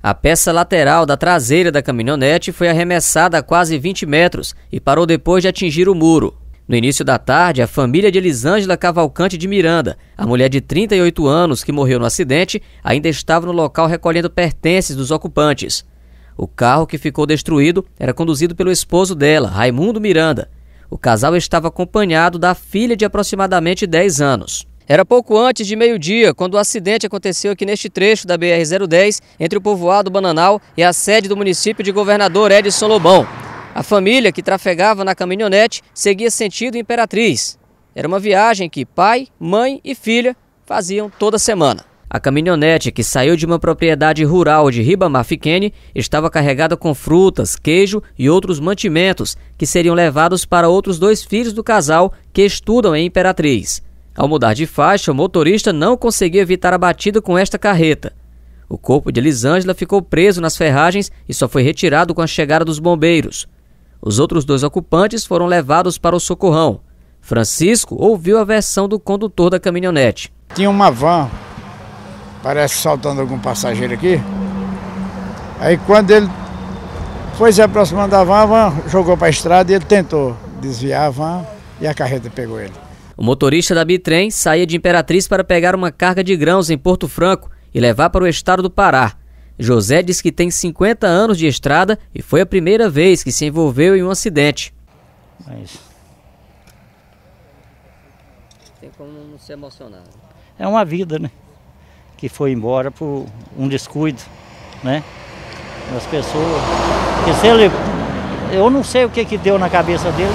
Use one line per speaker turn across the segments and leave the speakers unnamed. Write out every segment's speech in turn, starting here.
A peça lateral da traseira da caminhonete foi arremessada a quase 20 metros e parou depois de atingir o muro. No início da tarde, a família de Elisângela Cavalcante de Miranda, a mulher de 38 anos que morreu no acidente, ainda estava no local recolhendo pertences dos ocupantes. O carro que ficou destruído era conduzido pelo esposo dela, Raimundo Miranda. O casal estava acompanhado da filha de aproximadamente 10 anos. Era pouco antes de meio-dia, quando o acidente aconteceu aqui neste trecho da BR-010, entre o povoado Bananal e a sede do município de governador Edson Lobão. A família, que trafegava na caminhonete, seguia sentido Imperatriz. Era uma viagem que pai, mãe e filha faziam toda semana. A caminhonete, que saiu de uma propriedade rural de Ribamar Fiquene, estava carregada com frutas, queijo e outros mantimentos que seriam levados para outros dois filhos do casal que estudam em Imperatriz. Ao mudar de faixa, o motorista não conseguiu evitar a batida com esta carreta. O corpo de Elisângela ficou preso nas ferragens e só foi retirado com a chegada dos bombeiros. Os outros dois ocupantes foram levados para o socorrão. Francisco ouviu a versão do condutor da caminhonete. Tinha uma van, parece saltando algum passageiro aqui.
Aí quando ele foi se aproximando da van, a van jogou para a estrada e ele tentou desviar a van e a carreta pegou ele.
O motorista da Bitrem saía de Imperatriz para pegar uma carga de grãos em Porto Franco e levar para o estado do Pará. José diz que tem 50 anos de estrada e foi a primeira vez que se envolveu em um acidente. Mas... Tem como não se emocionar. Né?
É uma vida, né? Que foi embora por um descuido, né? Das pessoas. Porque se ele... Eu não sei o que, que deu na cabeça dele.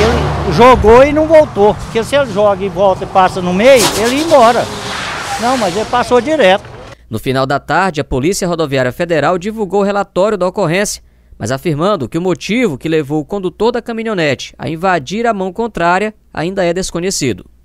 Ele jogou e não voltou. Porque se ele joga e volta e passa no
meio, ele ia embora. Não, mas ele passou direto. No final da tarde, a Polícia Rodoviária Federal divulgou o relatório da ocorrência, mas afirmando que o motivo que levou o condutor da caminhonete a invadir a mão contrária ainda é desconhecido.